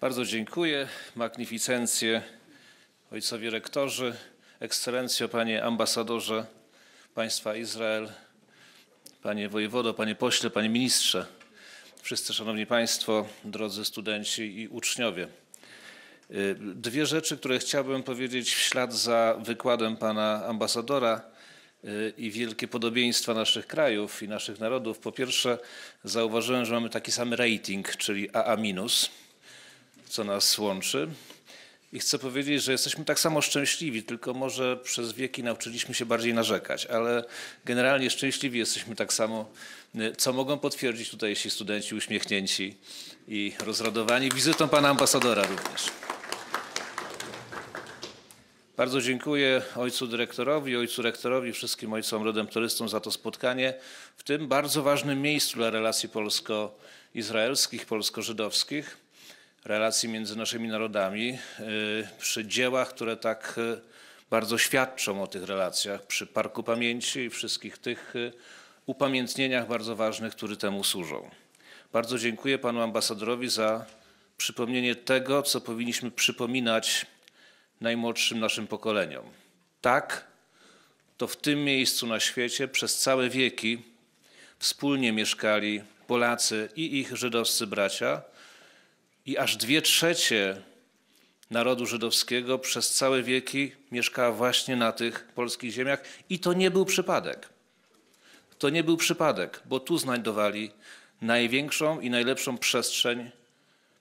Bardzo dziękuję. Magnificencje, ojcowie rektorzy, ekscelencjo, panie ambasadorze państwa Izrael, panie wojewodo, panie pośle, panie ministrze, wszyscy szanowni państwo, drodzy studenci i uczniowie. Y, dwie rzeczy, które chciałbym powiedzieć w ślad za wykładem pana ambasadora y, i wielkie podobieństwa naszych krajów i naszych narodów. Po pierwsze, zauważyłem, że mamy taki sam rating, czyli AA- co nas łączy. I chcę powiedzieć, że jesteśmy tak samo szczęśliwi, tylko może przez wieki nauczyliśmy się bardziej narzekać, ale generalnie szczęśliwi jesteśmy tak samo, y, co mogą potwierdzić tutaj jeśli studenci uśmiechnięci i rozradowani wizytą pana ambasadora również. Bardzo dziękuję ojcu dyrektorowi, ojcu rektorowi, wszystkim ojcom turystom za to spotkanie w tym bardzo ważnym miejscu dla relacji polsko-izraelskich, polsko-żydowskich relacji między naszymi narodami, e, przy dziełach, które tak e, bardzo świadczą o tych relacjach, przy Parku Pamięci i wszystkich tych e, upamiętnieniach bardzo ważnych, które temu służą. Bardzo dziękuję panu ambasadorowi za przypomnienie tego, co powinniśmy przypominać najmłodszym naszym pokoleniom. Tak, to w tym miejscu na świecie przez całe wieki wspólnie mieszkali Polacy i ich żydowscy bracia, i aż dwie trzecie narodu żydowskiego przez całe wieki mieszkała właśnie na tych polskich ziemiach i to nie był przypadek. To nie był przypadek, bo tu znajdowali największą i najlepszą przestrzeń,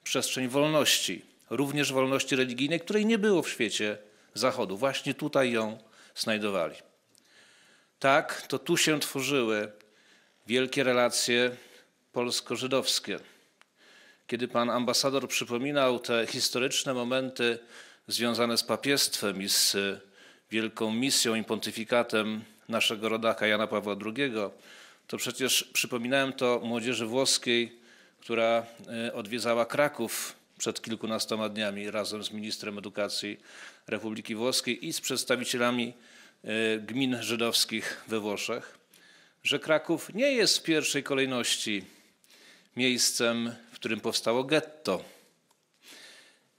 przestrzeń wolności, również wolności religijnej, której nie było w świecie Zachodu. Właśnie tutaj ją znajdowali. Tak, to tu się tworzyły wielkie relacje polsko-żydowskie kiedy pan ambasador przypominał te historyczne momenty związane z papiestwem i z y, wielką misją i pontyfikatem naszego rodaka Jana Pawła II, to przecież przypominałem to młodzieży włoskiej, która y, odwiedzała Kraków przed kilkunastoma dniami razem z ministrem edukacji Republiki Włoskiej i z przedstawicielami y, gmin żydowskich we Włoszech, że Kraków nie jest w pierwszej kolejności miejscem którym powstało getto.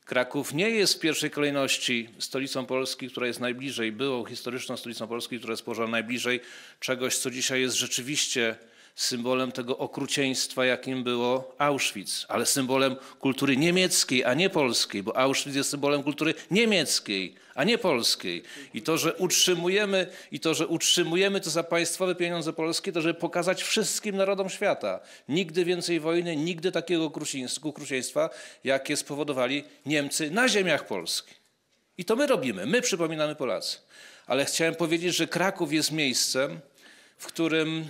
Kraków nie jest w pierwszej kolejności stolicą Polski, która jest najbliżej, byłą historyczną stolicą Polski, która jest położona najbliżej czegoś, co dzisiaj jest rzeczywiście symbolem tego okrucieństwa, jakim było Auschwitz, ale symbolem kultury niemieckiej, a nie polskiej, bo Auschwitz jest symbolem kultury niemieckiej, a nie polskiej. I to, że utrzymujemy, i to, że utrzymujemy to za państwowe pieniądze polskie, to żeby pokazać wszystkim narodom świata. Nigdy więcej wojny, nigdy takiego okrucieństwa, jakie spowodowali Niemcy na ziemiach Polski. I to my robimy, my przypominamy Polacy. Ale chciałem powiedzieć, że Kraków jest miejscem, w którym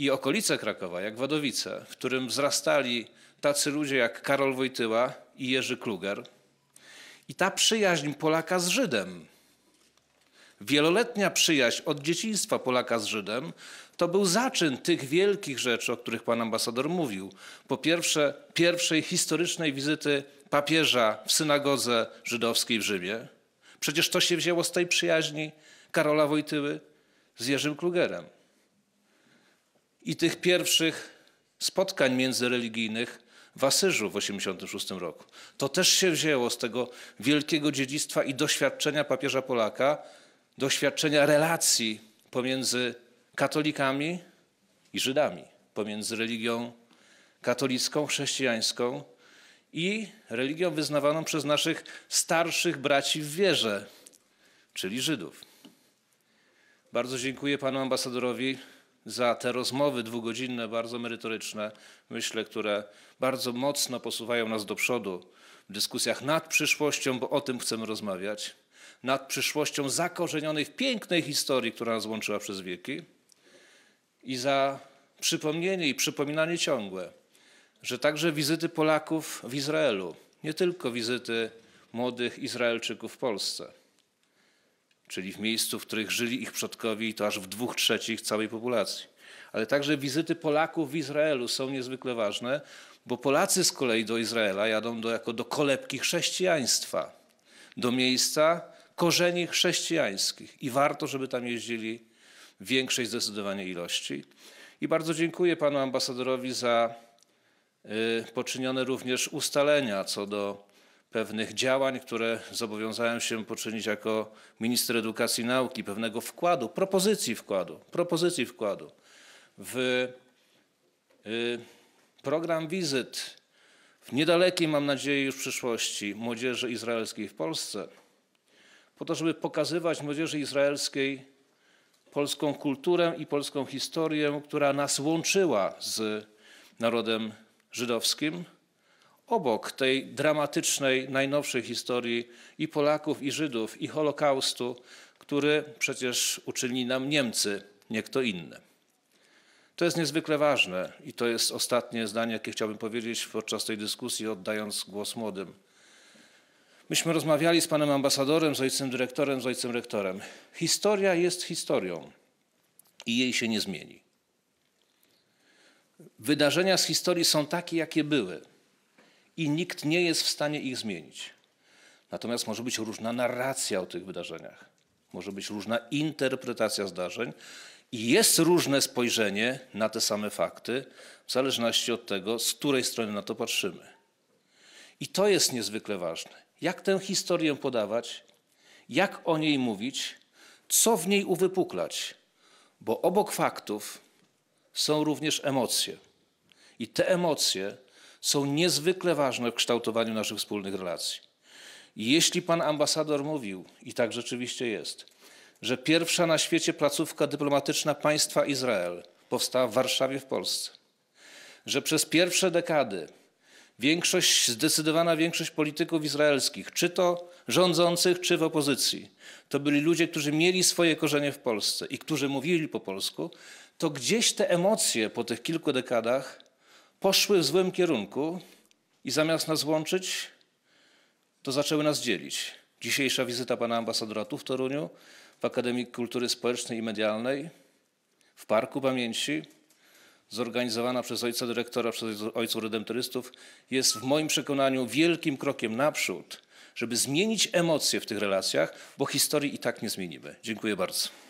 i okolice Krakowa, jak Wadowice, w którym wzrastali tacy ludzie jak Karol Wojtyła i Jerzy Kluger. I ta przyjaźń Polaka z Żydem, wieloletnia przyjaźń od dzieciństwa Polaka z Żydem, to był zaczyn tych wielkich rzeczy, o których pan ambasador mówił. Po pierwsze, pierwszej historycznej wizyty papieża w synagodze żydowskiej w Rzymie. Przecież to się wzięło z tej przyjaźni Karola Wojtyły z Jerzym Klugerem i tych pierwszych spotkań międzyreligijnych w Asyżu w 1986 roku. To też się wzięło z tego wielkiego dziedzictwa i doświadczenia papieża Polaka, doświadczenia relacji pomiędzy katolikami i Żydami, pomiędzy religią katolicką, chrześcijańską i religią wyznawaną przez naszych starszych braci w wierze, czyli Żydów. Bardzo dziękuję panu ambasadorowi za te rozmowy dwugodzinne, bardzo merytoryczne, myślę, które bardzo mocno posuwają nas do przodu w dyskusjach nad przyszłością, bo o tym chcemy rozmawiać, nad przyszłością zakorzenionej w pięknej historii, która nas łączyła przez wieki i za przypomnienie i przypominanie ciągłe, że także wizyty Polaków w Izraelu, nie tylko wizyty młodych Izraelczyków w Polsce, czyli w miejscu, w których żyli ich przodkowie i to aż w dwóch trzecich całej populacji. Ale także wizyty Polaków w Izraelu są niezwykle ważne, bo Polacy z kolei do Izraela jadą do, jako do kolebki chrześcijaństwa, do miejsca korzeni chrześcijańskich i warto, żeby tam jeździli w większej zdecydowanie ilości. I bardzo dziękuję panu ambasadorowi za y, poczynione również ustalenia co do pewnych działań, które zobowiązałem się poczynić jako minister edukacji i nauki, pewnego wkładu, propozycji wkładu, propozycji wkładu w y, program wizyt w niedalekiej, mam nadzieję, już przyszłości młodzieży izraelskiej w Polsce, po to, żeby pokazywać młodzieży izraelskiej polską kulturę i polską historię, która nas łączyła z narodem żydowskim obok tej dramatycznej, najnowszej historii i Polaków, i Żydów, i Holokaustu, który przecież uczynili nam Niemcy, nie kto inny. To jest niezwykle ważne i to jest ostatnie zdanie, jakie chciałbym powiedzieć podczas tej dyskusji, oddając głos młodym. Myśmy rozmawiali z panem ambasadorem, z ojcem dyrektorem, z ojcem rektorem. Historia jest historią i jej się nie zmieni. Wydarzenia z historii są takie, jakie były i nikt nie jest w stanie ich zmienić. Natomiast może być różna narracja o tych wydarzeniach, może być różna interpretacja zdarzeń i jest różne spojrzenie na te same fakty, w zależności od tego, z której strony na to patrzymy. I to jest niezwykle ważne. Jak tę historię podawać, jak o niej mówić, co w niej uwypuklać, bo obok faktów są również emocje. I te emocje są niezwykle ważne w kształtowaniu naszych wspólnych relacji. Jeśli pan ambasador mówił, i tak rzeczywiście jest, że pierwsza na świecie placówka dyplomatyczna państwa Izrael powstała w Warszawie w Polsce, że przez pierwsze dekady większość, zdecydowana większość polityków izraelskich, czy to rządzących, czy w opozycji, to byli ludzie, którzy mieli swoje korzenie w Polsce i którzy mówili po polsku, to gdzieś te emocje po tych kilku dekadach poszły w złym kierunku i zamiast nas łączyć, to zaczęły nas dzielić. Dzisiejsza wizyta pana ambasadora tu w Toruniu, w Akademii Kultury Społecznej i Medialnej, w Parku Pamięci, zorganizowana przez ojca dyrektora, przez ojców redemptorystów, jest w moim przekonaniu wielkim krokiem naprzód, żeby zmienić emocje w tych relacjach, bo historii i tak nie zmienimy. Dziękuję bardzo.